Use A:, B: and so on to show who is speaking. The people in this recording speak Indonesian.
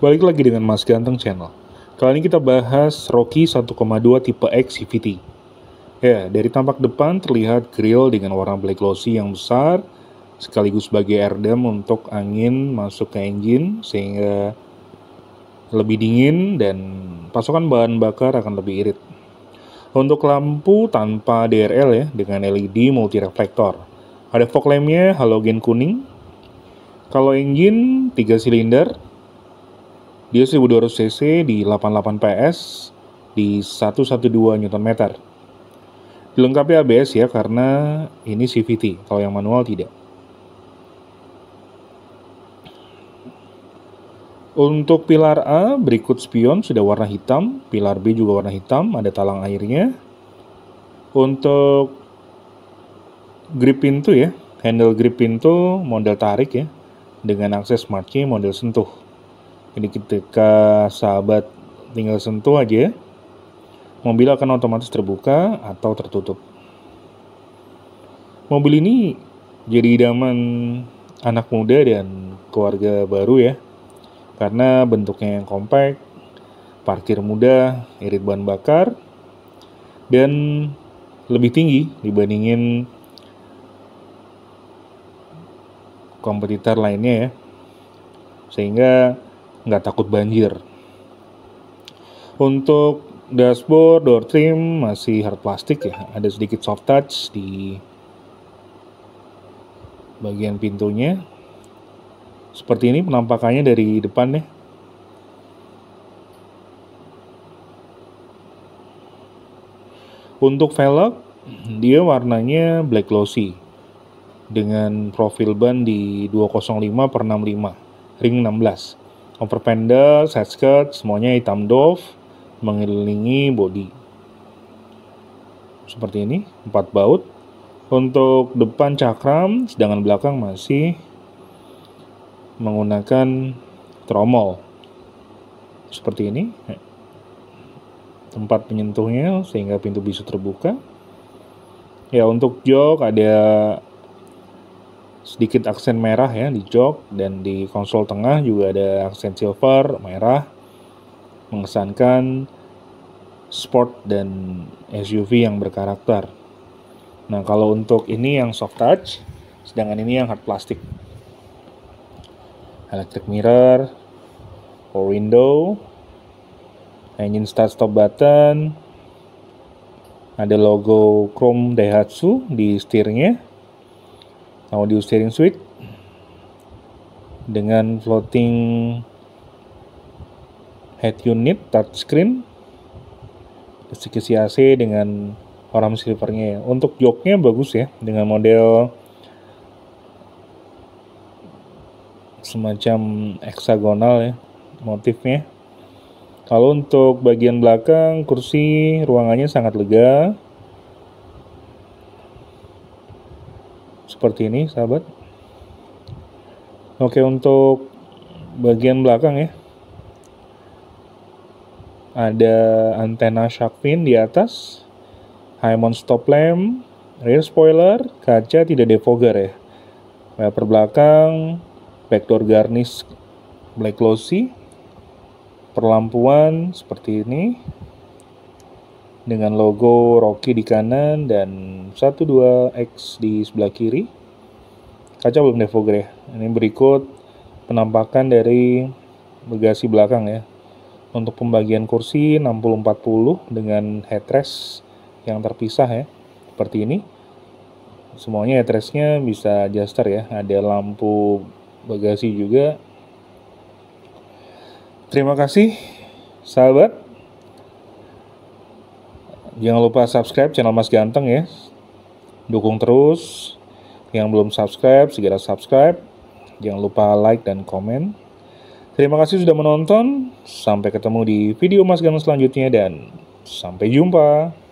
A: Balik lagi dengan Mas Ganteng Channel. Kali ini kita bahas Rocky 1,2 tipe X CVT. Ya, dari tampak depan terlihat grill dengan warna black glossy yang besar, sekaligus sebagai dam untuk angin masuk ke engine sehingga lebih dingin dan pasokan bahan bakar akan lebih irit. Untuk lampu tanpa DRL ya, dengan LED multi reflektor Ada fog lampnya halogen kuning, kalau engine 3 silinder dia 1200 cc di 88 PS di 112 Nm. Dilengkapi ABS ya karena ini CVT, kalau yang manual tidak. Untuk pilar A, berikut spion sudah warna hitam, pilar B juga warna hitam, ada talang airnya. Untuk grip pintu ya, handle grip pintu model tarik ya, dengan akses smart key model sentuh. Jadi ketika sahabat tinggal sentuh aja, mobil akan otomatis terbuka atau tertutup. Mobil ini jadi idaman anak muda dan keluarga baru ya, karena bentuknya yang kompak, parkir mudah, irit bahan bakar, dan lebih tinggi dibandingin kompetitor lainnya ya. Sehingga nggak takut banjir. Untuk dashboard, door trim masih hard plastik ya, ada sedikit soft touch di bagian pintunya. Seperti ini penampakannya dari depan deh. Ya. Untuk velg, dia warnanya black glossy dengan profil ban di 205 per 65 ring 16 Overpender, side skirt, semuanya hitam doff mengelilingi body. Seperti ini, Empat baut. Untuk depan cakram, sedangkan belakang masih menggunakan tromol. Seperti ini. Tempat penyentuhnya sehingga pintu bisa terbuka. Ya, untuk jok ada sedikit aksen merah ya di jok dan di konsol tengah juga ada aksen silver merah mengesankan sport dan SUV yang berkarakter. Nah, kalau untuk ini yang soft touch, sedangkan ini yang hard plastik. Electric mirror, power window, engine start stop button, ada logo Chrome Daihatsu di setirnya audio steering switch dengan floating head unit touchscreen kisi AC dengan orang silvernya ya. Untuk joknya bagus ya dengan model semacam heksagonal ya motifnya. Kalau untuk bagian belakang kursi ruangannya sangat lega. seperti ini sahabat oke untuk bagian belakang ya ada antena shark fin di atas Hymon stop lamp rear spoiler kaca tidak defogger ya wiper belakang backdoor garnish black glossy perlampuan seperti ini dengan logo Rocky di kanan dan 12X di sebelah kiri. Kaca belum defogger ya. Ini berikut penampakan dari bagasi belakang ya. Untuk pembagian kursi 60-40 dengan headrest yang terpisah ya. Seperti ini. Semuanya headrestnya bisa adjuster ya. Ada lampu bagasi juga. Terima kasih sahabat Jangan lupa subscribe channel Mas Ganteng ya. Dukung terus. Yang belum subscribe, segera subscribe. Jangan lupa like dan komen. Terima kasih sudah menonton. Sampai ketemu di video Mas Ganteng selanjutnya dan sampai jumpa.